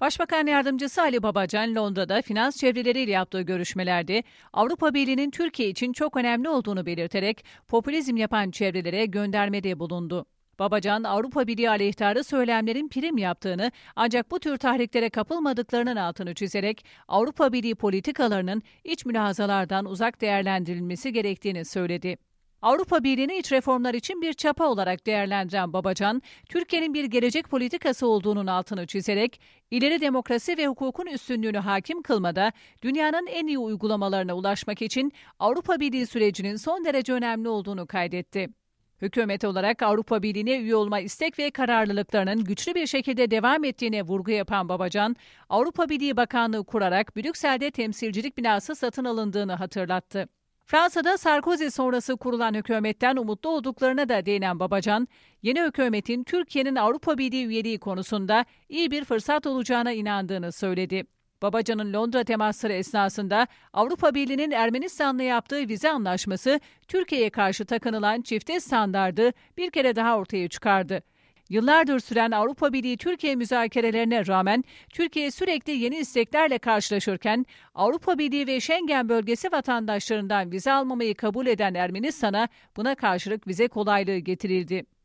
Başbakan Yardımcısı Ali Babacan Londra'da finans çevreleriyle yaptığı görüşmelerde Avrupa Birliği'nin Türkiye için çok önemli olduğunu belirterek popülizm yapan çevrelere göndermede bulundu. Babacan Avrupa Birliği aleyhtarı söylemlerin prim yaptığını ancak bu tür tahriklere kapılmadıklarının altını çizerek Avrupa Birliği politikalarının iç mülahazalardan uzak değerlendirilmesi gerektiğini söyledi. Avrupa Birliği'ni iç reformlar için bir çapa olarak değerlendiren Babacan, Türkiye'nin bir gelecek politikası olduğunun altını çizerek ileri demokrasi ve hukukun üstünlüğünü hakim kılmada dünyanın en iyi uygulamalarına ulaşmak için Avrupa Birliği sürecinin son derece önemli olduğunu kaydetti. Hükümet olarak Avrupa Birliği'ne üye olma istek ve kararlılıklarının güçlü bir şekilde devam ettiğine vurgu yapan Babacan, Avrupa Birliği Bakanlığı kurarak Brüksel'de temsilcilik binası satın alındığını hatırlattı. Fransa'da Sarkozy sonrası kurulan hükümetten umutlu olduklarına da değinen Babacan, yeni hükümetin Türkiye'nin Avrupa Birliği üyeliği konusunda iyi bir fırsat olacağına inandığını söyledi. Babacan'ın Londra temasları esnasında Avrupa Birliği'nin Ermenistan'la yaptığı vize anlaşması Türkiye'ye karşı takınılan çifte standardı bir kere daha ortaya çıkardı. Yıllardır süren Avrupa Birliği Türkiye müzakerelerine rağmen Türkiye sürekli yeni isteklerle karşılaşırken Avrupa Birliği ve Schengen bölgesi vatandaşlarından vize almamayı kabul eden Ermenistan'a buna karşılık vize kolaylığı getirildi.